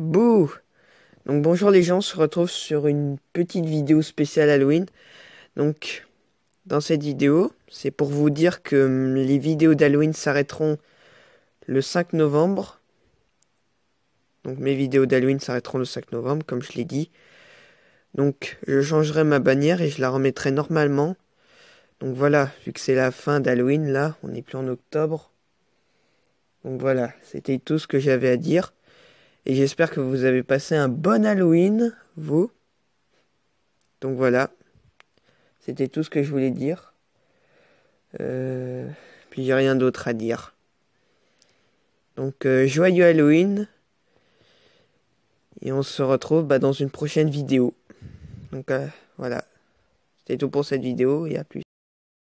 Bouh Donc bonjour les gens, on se retrouve sur une petite vidéo spéciale Halloween. Donc dans cette vidéo, c'est pour vous dire que hum, les vidéos d'Halloween s'arrêteront le 5 novembre. Donc mes vidéos d'Halloween s'arrêteront le 5 novembre, comme je l'ai dit. Donc je changerai ma bannière et je la remettrai normalement. Donc voilà, vu que c'est la fin d'Halloween, là, on n'est plus en octobre. Donc voilà, c'était tout ce que j'avais à dire. Et j'espère que vous avez passé un bon Halloween, vous. Donc voilà. C'était tout ce que je voulais dire. Euh, puis j'ai rien d'autre à dire. Donc euh, joyeux Halloween. Et on se retrouve bah, dans une prochaine vidéo. Donc euh, voilà. C'était tout pour cette vidéo et à plus.